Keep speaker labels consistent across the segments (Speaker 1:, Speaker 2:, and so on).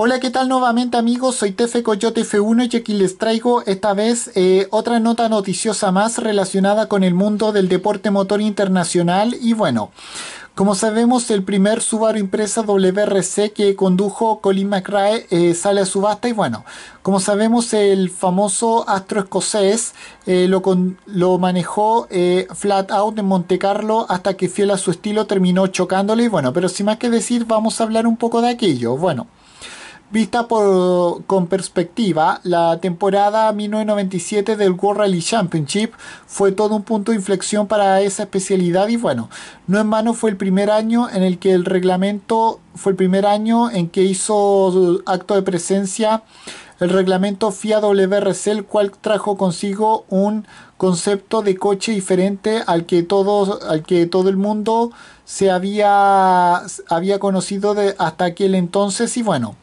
Speaker 1: Hola, ¿qué tal nuevamente amigos? Soy Tefe Coyote F1 y aquí les traigo esta vez eh, otra nota noticiosa más relacionada con el mundo del deporte motor internacional y bueno... Como sabemos, el primer Subaru Impresa WRC que condujo Colin McRae eh, sale a subasta y bueno, como sabemos, el famoso astro escocés eh, lo, lo, manejó flat out en Monte Carlo hasta que fiel a su estilo terminó chocándole y bueno, pero sin más que decir, vamos a hablar un poco de aquello. Bueno. Vista por, con perspectiva, la temporada 1997 del World Rally Championship fue todo un punto de inflexión para esa especialidad y bueno, no en vano fue el primer año en el que el reglamento fue el primer año en que hizo acto de presencia el reglamento FIA WRC, el cual trajo consigo un concepto de coche diferente al que todo, al que todo el mundo se había, había conocido de hasta aquel entonces. Y bueno,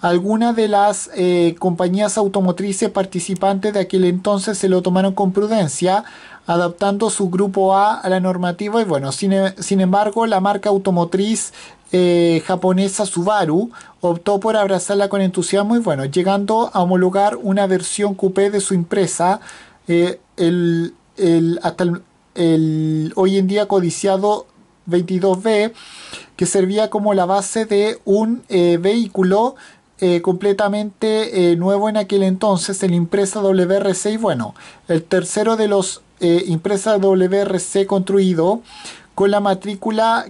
Speaker 1: algunas de las eh, compañías automotrices participantes de aquel entonces se lo tomaron con prudencia, adaptando su grupo A a la normativa y bueno, sin, sin embargo la marca automotriz eh, japonesa Subaru optó por abrazarla con entusiasmo y bueno, llegando a homologar una versión coupé de su empresa, eh, el, hasta el, hoy en día codiciado 22B, que servía como la base de un eh, vehículo completamente nuevo en aquel entonces, el Impresa WRC. Y bueno, el tercero de los Impresa WRC construido con la matrícula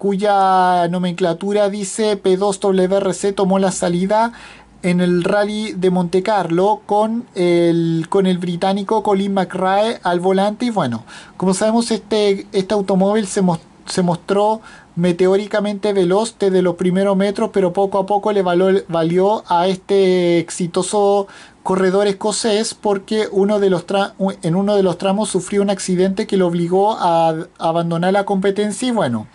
Speaker 1: cuya nomenclatura dice P2WRC tomó la salida en el rally de Monte Carlo con el, con el británico Colin McRae al volante y bueno, como sabemos este, este automóvil se, mostró meteóricamente veloz desde los primeros metros, pero poco a poco le valió a este exitoso corredor escocés porque uno de los en uno de los tramos sufrió un accidente que lo obligó a abandonar la competencia y bueno,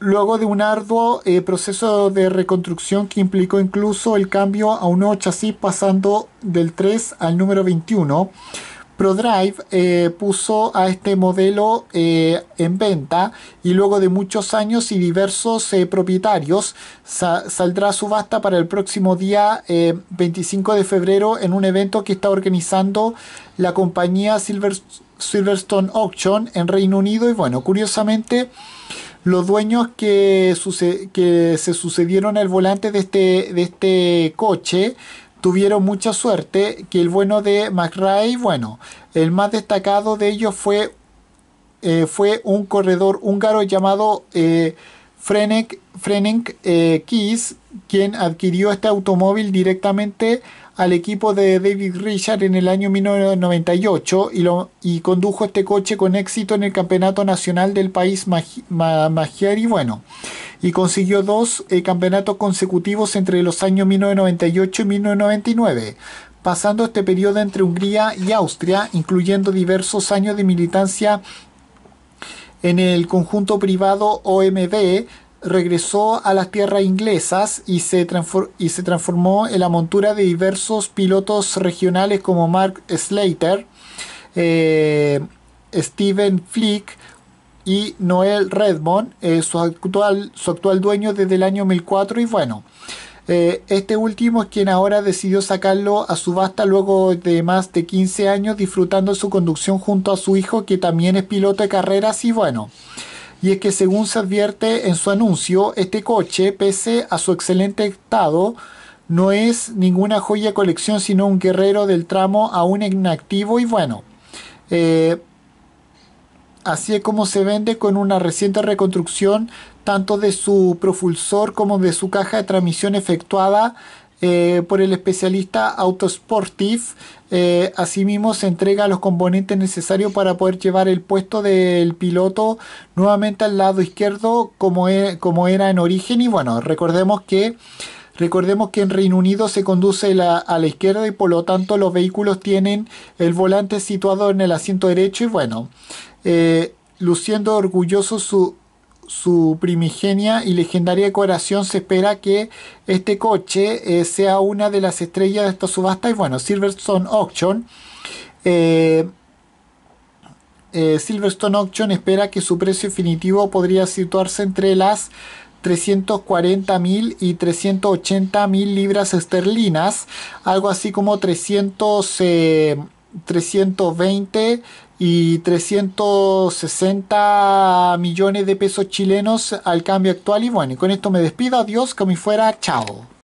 Speaker 1: luego de un arduo eh, proceso de reconstrucción que implicó incluso el cambio a un nuevo chasis pasando del 3 al número 21. ProDrive eh, puso a este modelo eh, en venta y luego de muchos años y diversos propietarios saldrá a subasta para el próximo día 25 de febrero en un evento que está organizando la compañía Silverstone Auction en Reino Unido y bueno, curiosamente los dueños que, se sucedieron al volante de este, de este coche tuvieron mucha suerte que el bueno de McRae, bueno, el más destacado de ellos fue, eh, fue un corredor húngaro llamado eh, Frenek, Frenek eh, quien adquirió este automóvil directamente al equipo de David Richard en el año 1998 y, lo, y condujo este coche con éxito en el Campeonato Nacional del país magia y bueno, y consiguió dos eh, campeonatos consecutivos entre los años 1998 y 1999 pasando este periodo entre Hungría y Austria, incluyendo diversos años de militancia en el conjunto privado OMB regresó a las tierras inglesas y se, transformó en la montura de diversos pilotos regionales como Mark Slater, eh, Steven Flick y Noel Redmond, eh, su, actual, su actual dueño desde el año 2004 y bueno. Eh, este último es quien ahora decidió sacarlo a subasta luego de más de 15 años disfrutando su conducción junto a su hijo que también es piloto de carreras y bueno. Y es que según se advierte en su anuncio, este coche, pese a su excelente estado, no es ninguna joya colección, sino un guerrero del tramo aún inactivo y bueno. Eh, así es como se vende con una reciente reconstrucción tanto de su propulsor como de su caja de transmisión efectuada eh, por el especialista Autosportif. Eh, asimismo, se entrega los componentes necesarios para poder llevar el puesto del piloto nuevamente al lado izquierdo, como, e, como era en origen. Y bueno, recordemos que Recordemos que en Reino Unido se conduce a la izquierda y por lo tanto los vehículos tienen el volante situado en el asiento derecho y bueno, eh, luciendo orgulloso su, primigenia y legendaria decoración, se espera que este coche eh, sea una de las estrellas de esta subasta. Y bueno, Silverstone Auction. Eh, Silverstone Auction espera que su precio definitivo podría situarse entre las 340 mil y 380 mil libras esterlinas, algo así como 300, 320 eh, y 360 millones de pesos chilenos al cambio actual. Y bueno, y con esto me despido, adiós, como fuera, chao.